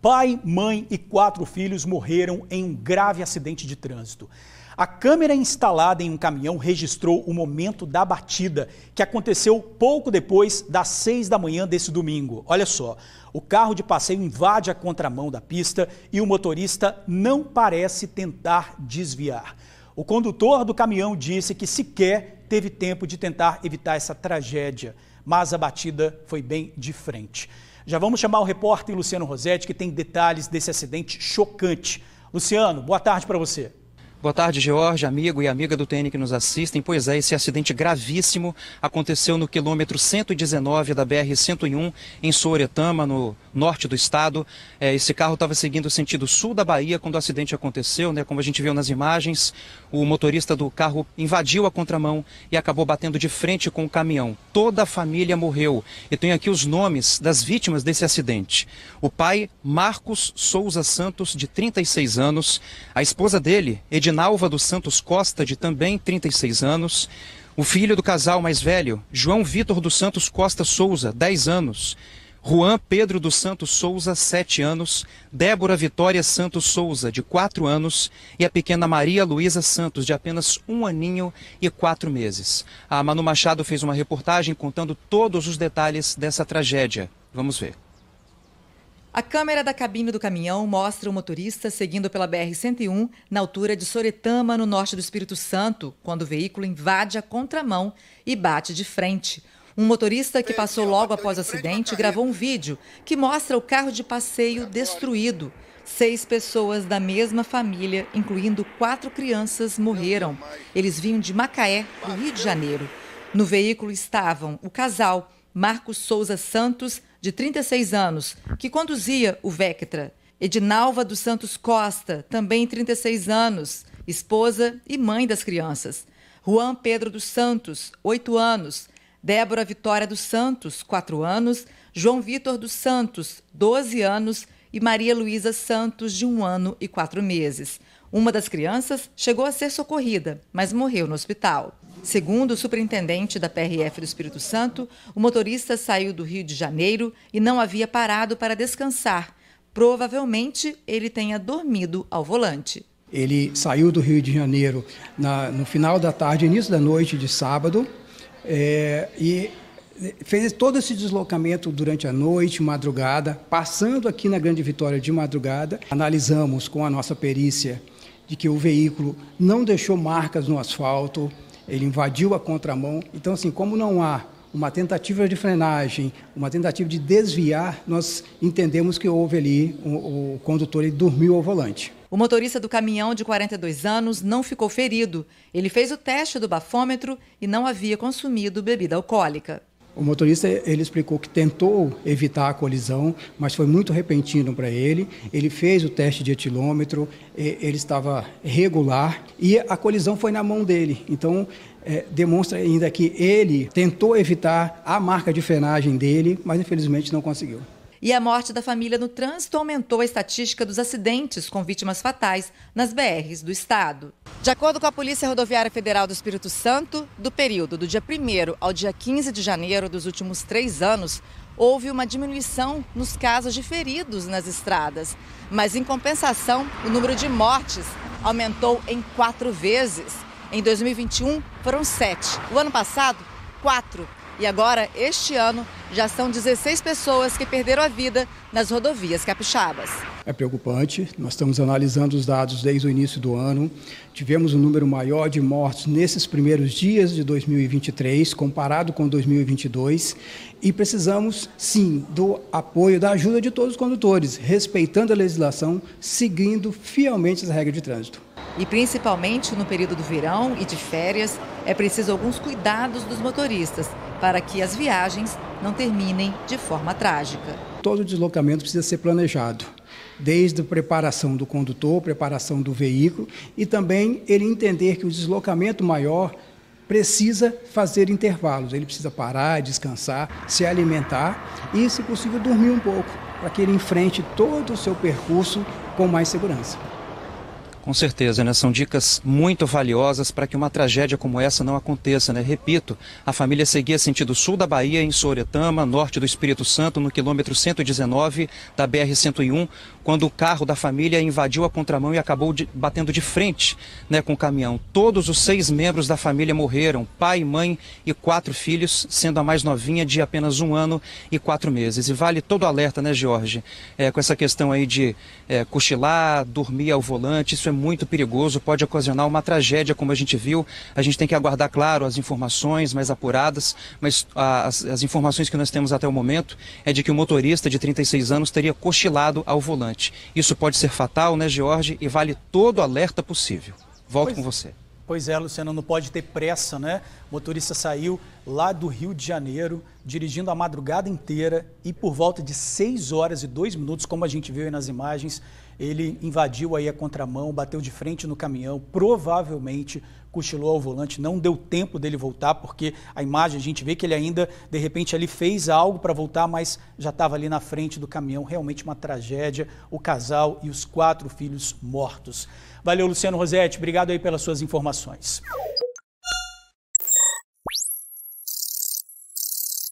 Pai, mãe e quatro filhos morreram em um grave acidente de trânsito. A câmera instalada em um caminhão registrou o momento da batida, que aconteceu pouco depois das seis da manhã desse domingo. Olha só, o carro de passeio invade a contramão da pista e o motorista não parece tentar desviar. O condutor do caminhão disse que sequer teve tempo de tentar evitar essa tragédia, mas a batida foi bem de frente. Já vamos chamar o repórter Luciano Rosetti, que tem detalhes desse acidente chocante. Luciano, boa tarde para você. Boa tarde, George, amigo e amiga do TN que nos assistem. Pois é, esse acidente gravíssimo aconteceu no quilômetro 119 da BR-101, em Soretama, no norte do estado. É, esse carro estava seguindo o sentido sul da Bahia quando o acidente aconteceu, né? Como a gente viu nas imagens, o motorista do carro invadiu a contramão e acabou batendo de frente com o caminhão. Toda a família morreu. E tenho aqui os nomes das vítimas desse acidente. O pai, Marcos Souza Santos, de 36 anos, a esposa dele, Edith. Edinalva dos Santos Costa, de também 36 anos. O filho do casal mais velho, João Vitor dos Santos Costa Souza, 10 anos. Juan Pedro dos Santos Souza, 7 anos, Débora Vitória Santos Souza, de 4 anos, e a pequena Maria Luísa Santos, de apenas um aninho e quatro meses. A Manu Machado fez uma reportagem contando todos os detalhes dessa tragédia. Vamos ver. A câmera da cabine do caminhão mostra o motorista seguindo pela BR-101 na altura de Soretama, no norte do Espírito Santo, quando o veículo invade a contramão e bate de frente. Um motorista que passou logo após o acidente gravou um vídeo que mostra o carro de passeio destruído. Seis pessoas da mesma família, incluindo quatro crianças, morreram. Eles vinham de Macaé, do Rio de Janeiro. No veículo estavam o casal Marcos Souza Santos de 36 anos, que conduzia o Vectra. Edinalva dos Santos Costa, também 36 anos, esposa e mãe das crianças. Juan Pedro dos Santos, 8 anos. Débora Vitória dos Santos, 4 anos. João Vitor dos Santos, 12 anos. E Maria Luísa Santos, de 1 ano e 4 meses. Uma das crianças chegou a ser socorrida, mas morreu no hospital. Segundo o superintendente da PRF do Espírito Santo, o motorista saiu do Rio de Janeiro e não havia parado para descansar. Provavelmente ele tenha dormido ao volante. Ele saiu do Rio de Janeiro na, no final da tarde, início da noite de sábado, é, e fez todo esse deslocamento durante a noite, madrugada, passando aqui na Grande Vitória de madrugada. Analisamos com a nossa perícia de que o veículo não deixou marcas no asfalto, ele invadiu a contramão. Então, assim, como não há uma tentativa de frenagem, uma tentativa de desviar, nós entendemos que houve ali o, o condutor dormiu ao volante. O motorista do caminhão de 42 anos não ficou ferido. Ele fez o teste do bafômetro e não havia consumido bebida alcoólica. O motorista ele explicou que tentou evitar a colisão, mas foi muito repentino para ele. Ele fez o teste de etilômetro, ele estava regular e a colisão foi na mão dele. Então é, demonstra ainda que ele tentou evitar a marca de frenagem dele, mas infelizmente não conseguiu. E a morte da família no trânsito aumentou a estatística dos acidentes com vítimas fatais nas BRs do estado. De acordo com a Polícia Rodoviária Federal do Espírito Santo, do período do dia 1 ao dia 15 de janeiro dos últimos três anos, houve uma diminuição nos casos de feridos nas estradas. Mas, em compensação, o número de mortes aumentou em quatro vezes. Em 2021, foram sete. O ano passado, quatro e agora, este ano, já são 16 pessoas que perderam a vida nas rodovias capixabas. É preocupante, nós estamos analisando os dados desde o início do ano. Tivemos um número maior de mortos nesses primeiros dias de 2023, comparado com 2022. E precisamos, sim, do apoio, da ajuda de todos os condutores, respeitando a legislação, seguindo fielmente as regras de trânsito. E principalmente no período do verão e de férias, é preciso alguns cuidados dos motoristas para que as viagens não terminem de forma trágica. Todo deslocamento precisa ser planejado, desde a preparação do condutor, preparação do veículo e também ele entender que o deslocamento maior precisa fazer intervalos, ele precisa parar, descansar, se alimentar e, se possível, dormir um pouco, para que ele enfrente todo o seu percurso com mais segurança. Com certeza, né? São dicas muito valiosas para que uma tragédia como essa não aconteça, né? Repito, a família seguia sentido sul da Bahia, em Soretama, norte do Espírito Santo, no quilômetro 119 da BR-101, quando o carro da família invadiu a contramão e acabou de, batendo de frente né, com o caminhão. Todos os seis membros da família morreram, pai, mãe e quatro filhos, sendo a mais novinha de apenas um ano e quatro meses. E vale todo alerta, né, Jorge? É, com essa questão aí de é, cochilar, dormir ao volante, isso é é muito perigoso, pode ocasionar uma tragédia, como a gente viu. A gente tem que aguardar, claro, as informações mais apuradas, mas ah, as, as informações que nós temos até o momento é de que o motorista de 36 anos teria cochilado ao volante. Isso pode ser fatal, né, George? E vale todo alerta possível. Volto pois, com você. Pois é, Luciano, não pode ter pressa, né? O motorista saiu lá do Rio de Janeiro, dirigindo a madrugada inteira e por volta de 6 horas e 2 minutos, como a gente viu aí nas imagens, ele invadiu aí a contramão, bateu de frente no caminhão, provavelmente cochilou ao volante, não deu tempo dele voltar, porque a imagem a gente vê que ele ainda, de repente, ali fez algo para voltar, mas já estava ali na frente do caminhão. Realmente uma tragédia. O casal e os quatro filhos mortos. Valeu, Luciano Rosetti. Obrigado aí pelas suas informações.